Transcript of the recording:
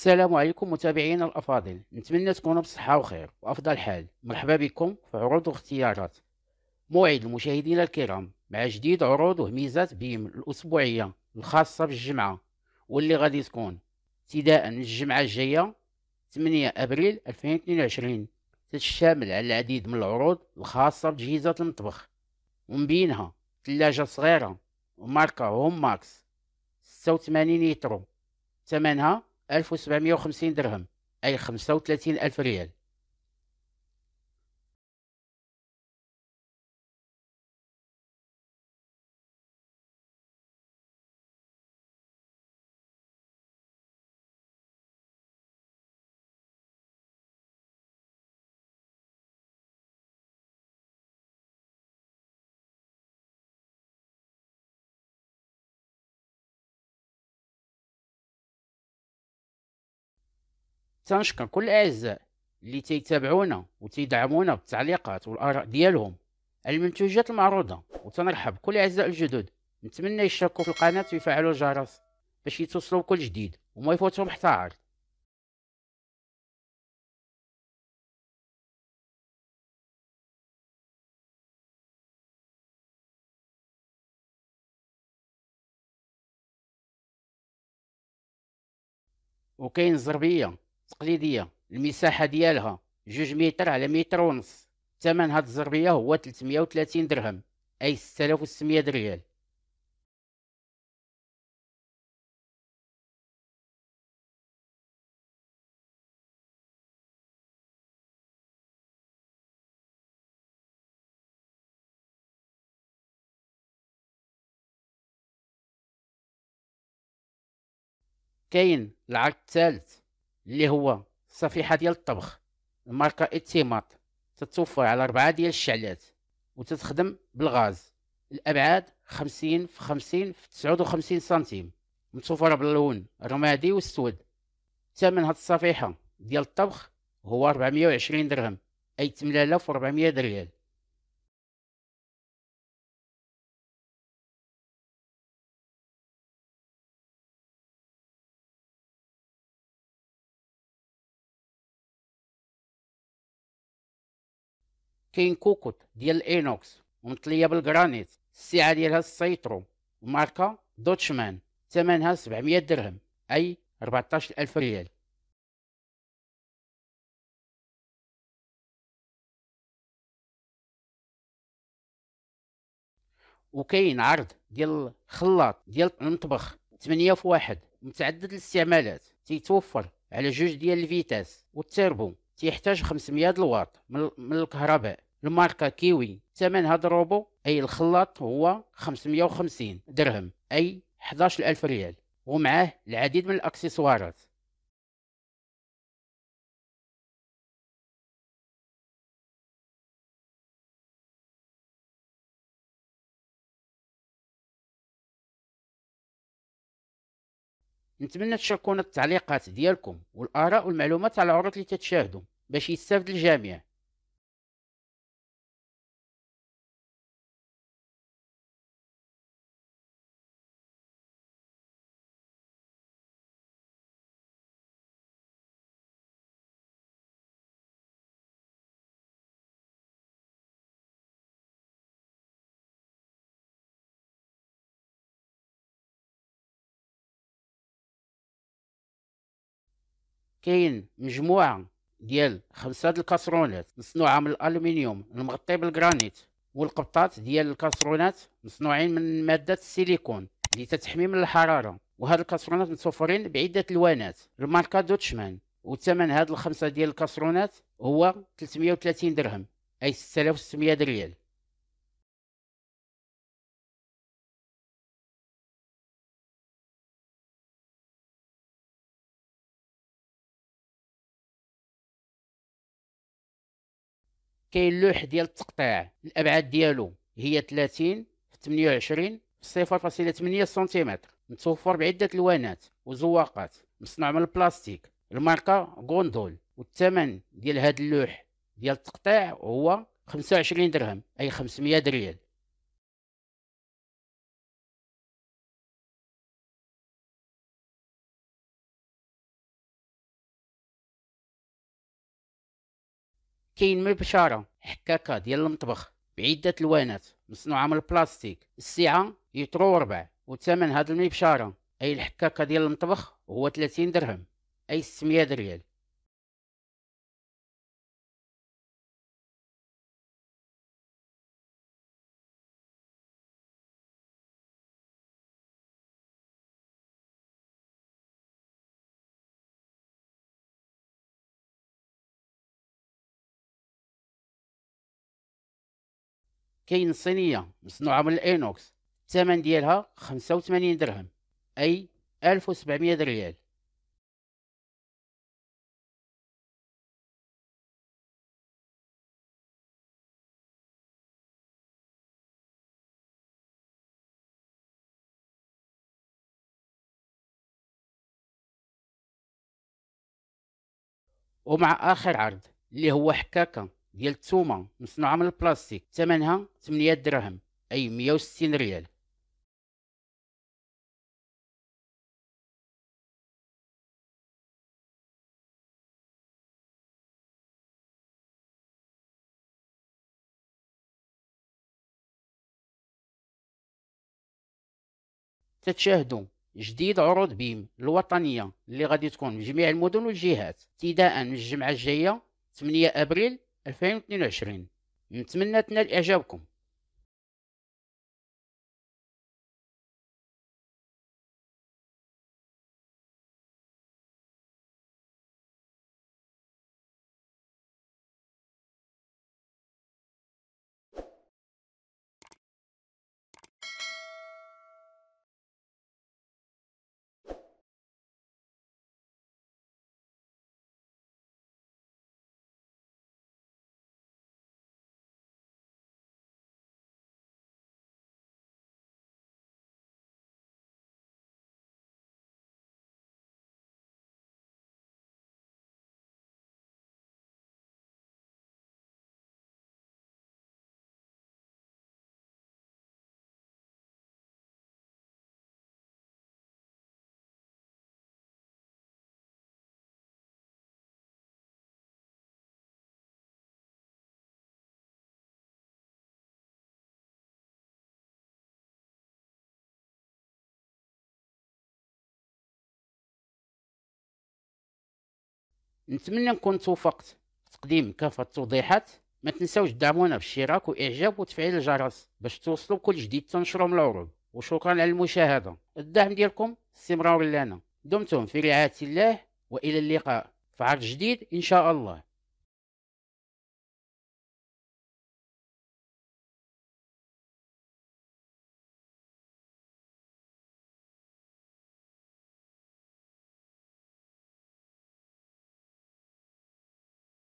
السلام عليكم متابعينا الافاضل نتمنى تكونوا بصحه وخير وافضل حال مرحبا بكم في عروض واختيارات موعد المشاهدين الكرام مع جديد عروض وهميزات بيم الاسبوعيه الخاصه بالجمعه واللي غادي تكون ابتداء من الجمعه الجايه 8 ابريل 2022 تتشامل على العديد من العروض الخاصه بجهيزات المطبخ ومن بينها ثلاجه صغيره وماركه هوم ماكس 86 يترو ثمنها 1750 درهم أي 35000 ريال تنشكر كل الاعزاء اللي تيتابعونا وتيدعمونا بالتعليقات والاراء ديالهم على المنتوجات المعروضه وتنرحب كل الاعزاء الجدد نتمنى يشتركوا في القناه ويفعلوا الجرس باش يتوصلوا بكل جديد وما يفوتهم حتى عرض وكاين زربيه التقليديه المساحه ديالها جوج متر على متر ونص ثمن هاد الزربيه هو 330 درهم اي 6600 ريال كاين العرض الثالث اللي هو صفيحه ديال الطبخ الماركه اتيمات تتوفر على ربعة ديال الشعلات وتتخدم بالغاز الابعاد 50 في 50 في 59 سنتيم متوفره باللون الرمادي والسود ثمن هاد الصفيحه ديال الطبخ هو 420 درهم اي 8400 ريال كاين كوكوت ديال الإينوكس ومطلية بالجرانيت السعة ديالها السيترو وماركة دوتشمان ثمنها 700 درهم أي 14000 ريال وكاين عرض ديال الخلاط ديال المطبخ 8 في 1 متعدد الاستعمالات تيتوفر على جوج ديال الفيتاس والتربو تيحتاج 500 الواط من الكهرباء الماركه كيوي ثمن هذا الروبو اي الخلاط هو 550 درهم اي 11000 ريال ومعه العديد من الاكسسوارات نتمنى تشاركونا التعليقات ديالكم والاراء والمعلومات على العروض اللي تتشاهدوا باش يستافد الجميع كاين مجموعه ديال خمسه الكاسرونات مصنوعه من الألمنيوم المغطي بالجرانيت والقبطات ديال الكاسرونات مصنوعين من ماده السيليكون اللي تتحمي من الحراره وهاد الكاسرونات متوفرين بعده الوانات الماركه دوتشمان وثمن هاد الخمسه ديال الكاسرونات هو 330 درهم اي 6600 ريال كاين لوح ديال التقطيع الابعاد ديالو هي 30 في 28 في 0.8 سنتيمتر متوفر بعده الوانات وزواقات مصنوع من البلاستيك الماركه غوندول والثمن ديال هذا اللوح ديال التقطيع هو 25 درهم اي 500 ريال كاين من حكاكه ديال المطبخ بعده الوانات مصنوعه من البلاستيك السعه يترو ربع وثمن هاد المبشره اي الحكاكه ديال المطبخ هو 30 درهم اي 600 ريال كاين صينيه مصنوعه من الاينوكس الثمن ديالها 85 درهم اي 1700 ريال ومع اخر عرض اللي هو حكاكه ديال التومه مصنوعه من البلاستيك ثمنها 8 دراهم اي 160 ريال تتشاهدوا جديد عروض بيم الوطنيه اللي غادي تكون في جميع المدن والجهات ابتداء من الجمعه الجايه 8 ابريل 2022 نتمنى تنال إعجابكم نتمنى نكون توفقت تقديم كافة التوضيحات ما تنساوش دعمونا بالاشتراك واعجاب وتفعيل الجرس باش توصلوا بكل جديد تنشروا من العروض وشكرا على المشاهدة الدعم ديالكم استمرار لنا دمتم في رعاية الله وإلى اللقاء في عرض جديد إن شاء الله